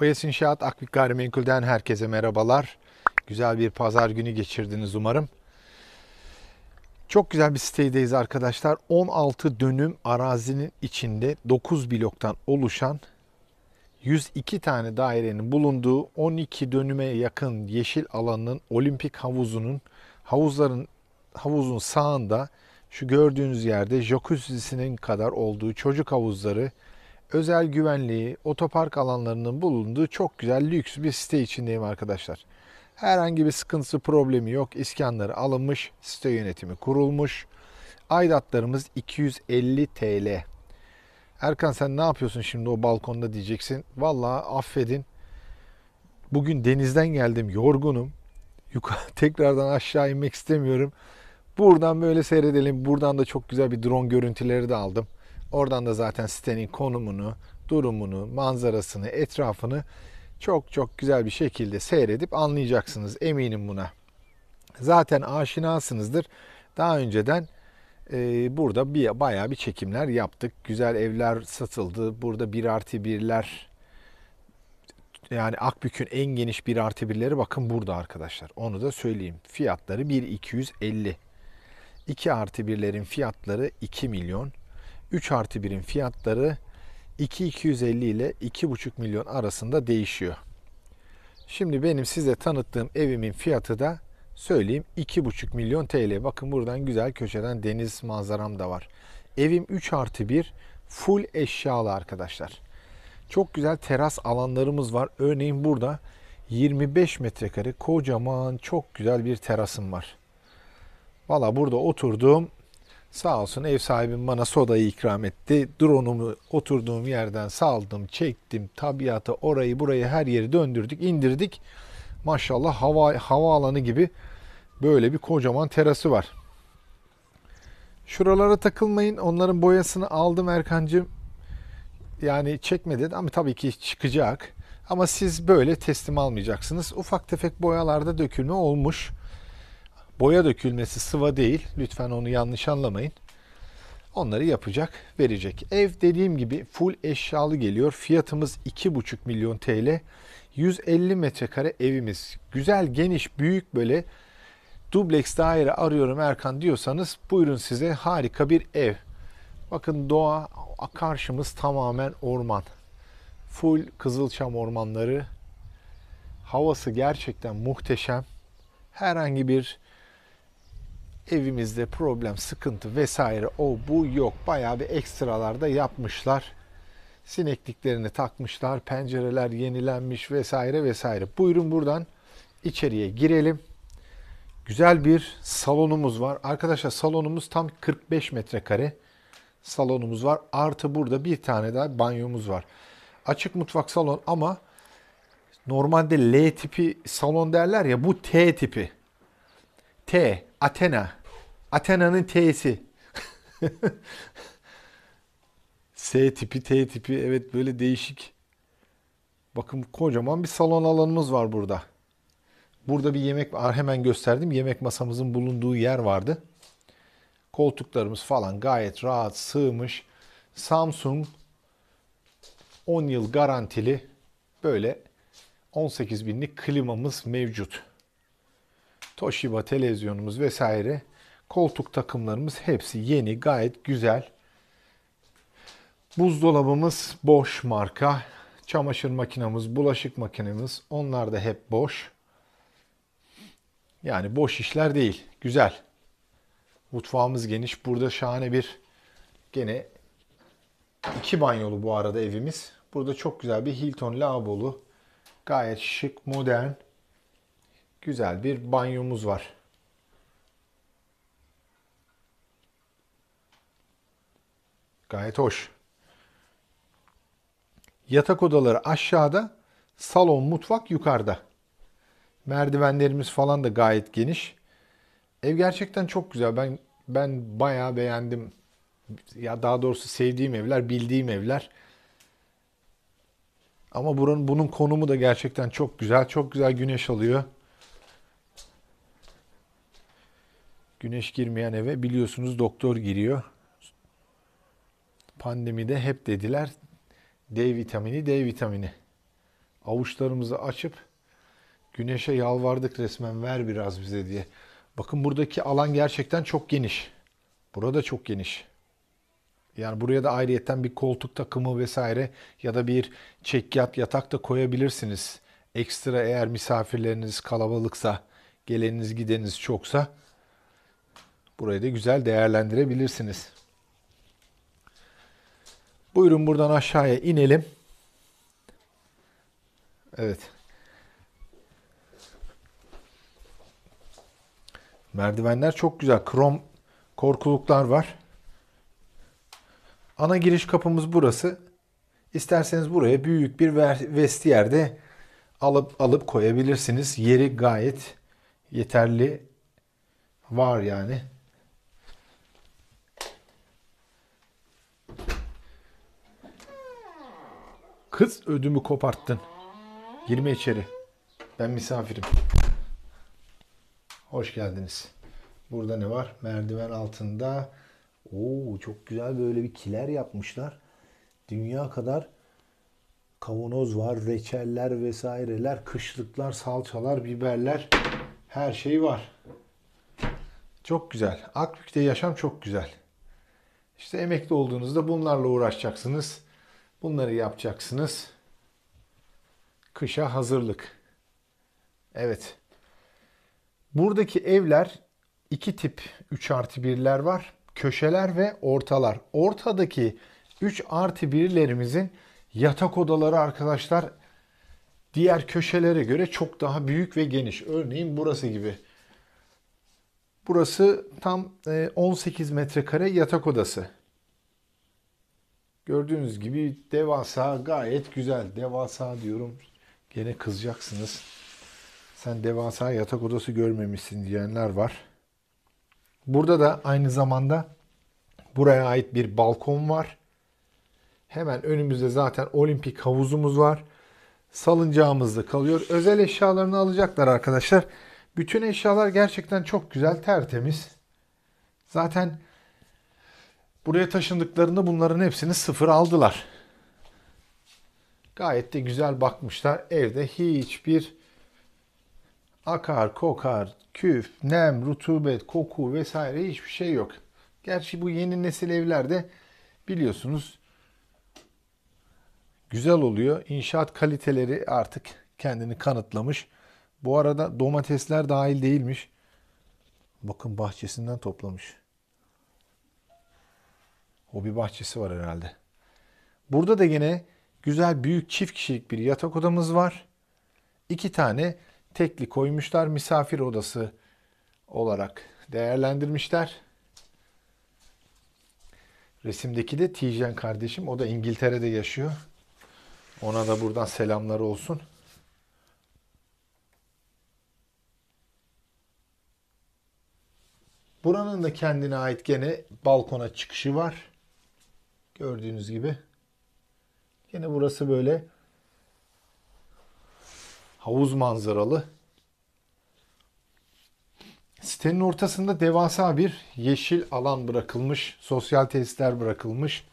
OES İnşaat Akvik Gayrimenkul'den herkese merhabalar. Güzel bir pazar günü geçirdiniz umarım. Çok güzel bir sitedeyiz arkadaşlar. 16 dönüm arazinin içinde 9 bloktan oluşan 102 tane dairenin bulunduğu 12 dönüme yakın yeşil alanın olimpik havuzunun havuzların havuzun sağında şu gördüğünüz yerde jacuzzi'sinin kadar olduğu çocuk havuzları, özel güvenliği, otopark alanlarının bulunduğu çok güzel lüks bir site içindeyim arkadaşlar. Herhangi bir sıkıntısı problemi yok. İskanları alınmış, site yönetimi kurulmuş. Aidatlarımız 250 TL. Erkan sen ne yapıyorsun şimdi o balkonda diyeceksin. Vallahi affedin. Bugün denizden geldim, yorgunum. Yukarı tekrardan aşağı inmek istemiyorum. Buradan böyle seyredelim. Buradan da çok güzel bir drone görüntüleri de aldım. Oradan da zaten sitenin konumunu, durumunu, manzarasını, etrafını çok çok güzel bir şekilde seyredip anlayacaksınız. Eminim buna. Zaten aşinasınızdır. Daha önceden e, burada bir, bayağı bir çekimler yaptık. Güzel evler satıldı. Burada 1 artı 1'ler yani Akbük'ün en geniş 1 artı 1'leri bakın burada arkadaşlar. Onu da söyleyeyim. Fiyatları 250. 2 artı 1'lerin fiyatları 2 milyon. 3 artı 1'in fiyatları 2.250 ile 2.5 milyon arasında değişiyor. Şimdi benim size tanıttığım evimin fiyatı da söyleyeyim 2,5 milyon TL. Bakın buradan güzel köşeden deniz manzaram da var. Evim 3 artı 1 full eşyalı arkadaşlar. Çok güzel teras alanlarımız var. Örneğin burada 25 metrekare kocaman çok güzel bir terasım var. Valla burada oturdum. Sağ olsun ev sahibim bana sodayı ikram etti. Dronumu oturduğum yerden saldım, çektim. Tabiatı orayı burayı her yeri döndürdük, indirdik. Maşallah hava havaalanı gibi böyle bir kocaman terası var. Şuralara takılmayın. Onların boyasını aldım Erkancığım. Yani çekme ama tabii ki çıkacak. Ama siz böyle teslim almayacaksınız. Ufak tefek boyalarda dökülme olmuş boya dökülmesi sıva değil. Lütfen onu yanlış anlamayın. Onları yapacak, verecek. Ev dediğim gibi full eşyalı geliyor. Fiyatımız 2,5 milyon TL. 150 metrekare evimiz. Güzel, geniş, büyük böyle dubleks daire arıyorum Erkan diyorsanız buyurun size harika bir ev. Bakın doğa karşımız tamamen orman. Full Kızılçam ormanları. Havası gerçekten muhteşem. Herhangi bir evimizde problem, sıkıntı vesaire o bu yok. Bayağı bir ekstralar da yapmışlar. Sinekliklerini takmışlar, pencereler yenilenmiş vesaire vesaire. Buyurun buradan içeriye girelim. Güzel bir salonumuz var. Arkadaşlar salonumuz tam 45 metrekare salonumuz var. Artı burada bir tane daha banyomuz var. Açık mutfak salon ama normalde L tipi salon derler ya bu T tipi. T, Athena Athena'nın T'si. S tipi, T tipi evet böyle değişik. Bakın kocaman bir salon alanımız var burada. Burada bir yemek var. Ah, hemen gösterdim. Yemek masamızın bulunduğu yer vardı. Koltuklarımız falan gayet rahat sığmış. Samsung 10 yıl garantili böyle 18 binlik klimamız mevcut. Toshiba televizyonumuz vesaire Koltuk takımlarımız hepsi yeni, gayet güzel. Buzdolabımız boş marka. Çamaşır makinamız, bulaşık makinemiz onlar da hep boş. Yani boş işler değil. Güzel. Mutfağımız geniş. Burada şahane bir gene iki banyolu bu arada evimiz. Burada çok güzel bir Hilton lavabolu. Gayet şık, modern, güzel bir banyomuz var. Gayet hoş. Yatak odaları aşağıda, salon, mutfak yukarıda. Merdivenlerimiz falan da gayet geniş. Ev gerçekten çok güzel. Ben ben bayağı beğendim. Ya daha doğrusu sevdiğim evler, bildiğim evler. Ama buranın bunun konumu da gerçekten çok güzel. Çok güzel güneş alıyor. Güneş girmeyen eve biliyorsunuz doktor giriyor pandemide hep dediler D vitamini, D vitamini. Avuçlarımızı açıp güneşe yalvardık resmen ver biraz bize diye. Bakın buradaki alan gerçekten çok geniş. Burada çok geniş. Yani buraya da ayrıyetten bir koltuk takımı vesaire ya da bir çekyat yatak da koyabilirsiniz. Ekstra eğer misafirleriniz kalabalıksa, geleniniz gideniz çoksa burayı da güzel değerlendirebilirsiniz. Buyurun buradan aşağıya inelim. Evet. Merdivenler çok güzel. Krom korkuluklar var. Ana giriş kapımız burası. İsterseniz buraya büyük bir vestiyerde alıp alıp koyabilirsiniz. Yeri gayet yeterli var yani. Kız ödümü koparttın. Girme içeri. Ben misafirim. Hoş geldiniz. Burada ne var? Merdiven altında. Oo çok güzel böyle bir kiler yapmışlar. Dünya kadar kavanoz var, reçeller vesaireler, kışlıklar, salçalar, biberler her şey var. Çok güzel. Akbük'te yaşam çok güzel. İşte emekli olduğunuzda bunlarla uğraşacaksınız. Bunları yapacaksınız. Kışa hazırlık. Evet. Buradaki evler iki tip 3 artı 1'ler var. Köşeler ve ortalar. Ortadaki 3 artı 1'lerimizin yatak odaları arkadaşlar diğer köşelere göre çok daha büyük ve geniş. Örneğin burası gibi. Burası tam 18 e, metrekare yatak odası. Gördüğünüz gibi devasa gayet güzel. Devasa diyorum. Gene kızacaksınız. Sen devasa yatak odası görmemişsin diyenler var. Burada da aynı zamanda buraya ait bir balkon var. Hemen önümüzde zaten olimpik havuzumuz var. Salıncağımızda kalıyor. Özel eşyalarını alacaklar arkadaşlar. Bütün eşyalar gerçekten çok güzel, tertemiz. Zaten Buraya taşındıklarında bunların hepsini sıfır aldılar. Gayet de güzel bakmışlar. Evde hiçbir akar, kokar, küf, nem, rutubet, koku vesaire hiçbir şey yok. Gerçi bu yeni nesil evlerde biliyorsunuz güzel oluyor. İnşaat kaliteleri artık kendini kanıtlamış. Bu arada domatesler dahil değilmiş. Bakın bahçesinden toplamış. Hobi bahçesi var herhalde. Burada da yine güzel büyük çift kişilik bir yatak odamız var. İki tane tekli koymuşlar misafir odası olarak değerlendirmişler. Resimdeki de Tijen kardeşim. O da İngiltere'de yaşıyor. Ona da buradan selamlar olsun. Buranın da kendine ait gene balkona çıkışı var. Gördüğünüz gibi. Yine burası böyle havuz manzaralı. Sitenin ortasında devasa bir yeşil alan bırakılmış. Sosyal tesisler bırakılmış.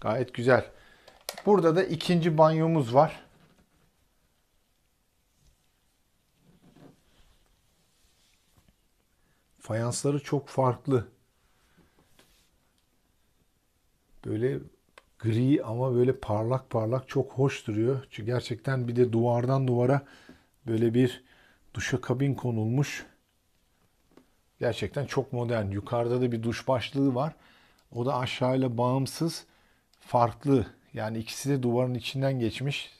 Gayet güzel. Burada da ikinci banyomuz var. Fayansları çok farklı böyle gri ama böyle parlak parlak çok hoş duruyor. Çünkü gerçekten bir de duvardan duvara böyle bir duşa kabin konulmuş. Gerçekten çok modern. Yukarıda da bir duş başlığı var. O da aşağıyla bağımsız, farklı. Yani ikisi de duvarın içinden geçmiş.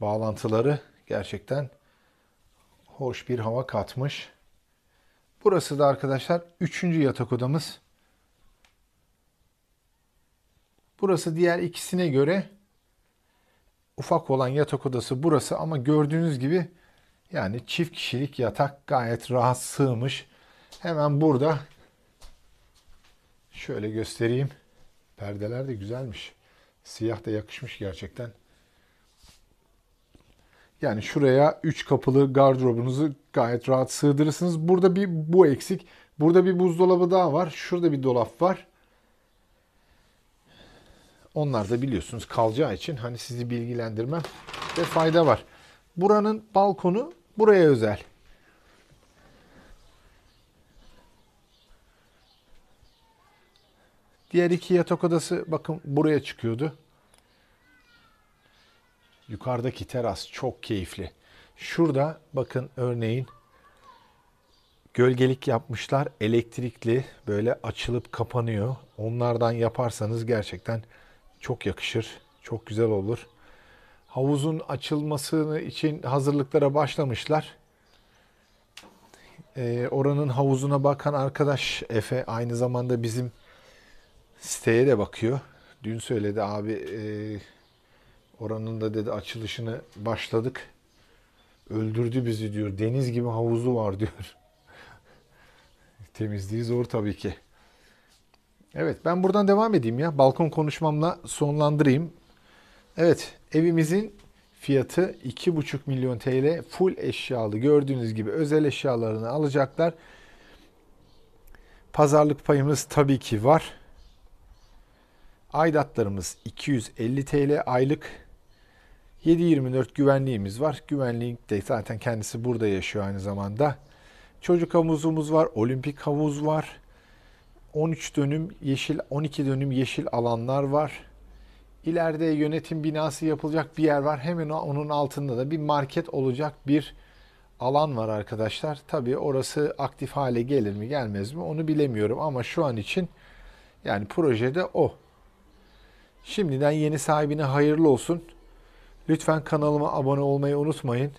Bağlantıları gerçekten hoş bir hava katmış. Burası da arkadaşlar üçüncü yatak odamız. Burası diğer ikisine göre ufak olan yatak odası burası ama gördüğünüz gibi yani çift kişilik yatak gayet rahat sığmış. Hemen burada şöyle göstereyim. Perdeler de güzelmiş. Siyah da yakışmış gerçekten. Yani şuraya 3 kapılı gardırobunuzu gayet rahat sığdırırsınız. Burada bir bu eksik. Burada bir buzdolabı daha var. Şurada bir dolap var. Onlar da biliyorsunuz kalacağı için hani sizi bilgilendirmem ve fayda var. Buranın balkonu buraya özel. Diğer iki yatak odası bakın buraya çıkıyordu. Yukarıdaki teras çok keyifli. Şurada bakın örneğin gölgelik yapmışlar. Elektrikli böyle açılıp kapanıyor. Onlardan yaparsanız gerçekten çok yakışır, çok güzel olur. Havuzun açılması için hazırlıklara başlamışlar. Ee, oranın havuzuna bakan arkadaş Efe aynı zamanda bizim siteye de bakıyor. Dün söyledi abi e, oranın da dedi açılışını başladık. Öldürdü bizi diyor. Deniz gibi havuzu var diyor. Temizliği zor tabii ki. Evet ben buradan devam edeyim ya. Balkon konuşmamla sonlandırayım. Evet evimizin fiyatı 2,5 milyon TL full eşyalı. Gördüğünüz gibi özel eşyalarını alacaklar. Pazarlık payımız tabii ki var. Aidatlarımız 250 TL aylık. 724 24 güvenliğimiz var. Güvenlik de zaten kendisi burada yaşıyor aynı zamanda. Çocuk havuzumuz var, olimpik havuz var. 13 dönüm yeşil 12 dönüm yeşil alanlar var. İleride yönetim binası yapılacak bir yer var. Hemen onun altında da bir market olacak bir alan var arkadaşlar. Tabii orası aktif hale gelir mi gelmez mi onu bilemiyorum ama şu an için yani projede o. Şimdiden yeni sahibine hayırlı olsun. Lütfen kanalıma abone olmayı unutmayın.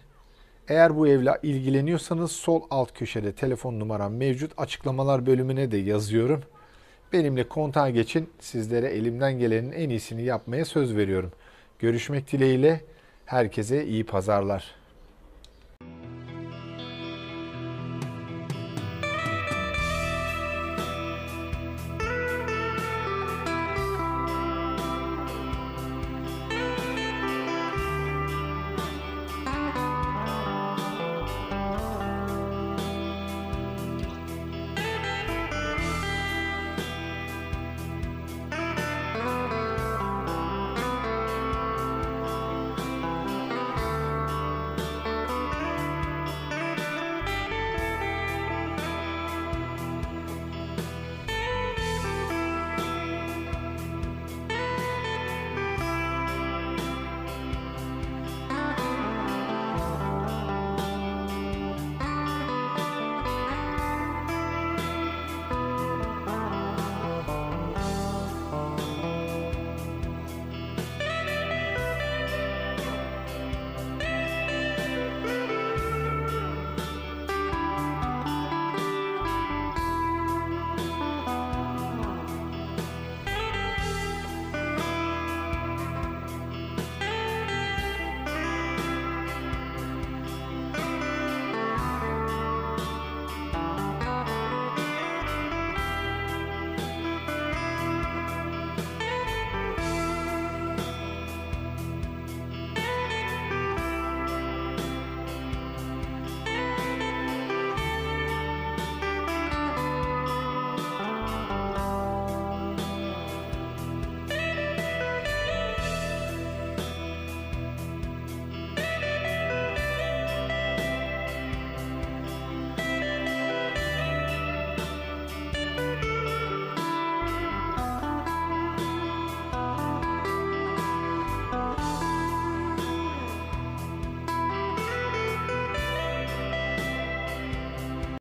Eğer bu evle ilgileniyorsanız sol alt köşede telefon numaram mevcut. Açıklamalar bölümüne de yazıyorum. Benimle kontağa geçin. Sizlere elimden gelenin en iyisini yapmaya söz veriyorum. Görüşmek dileğiyle. Herkese iyi pazarlar.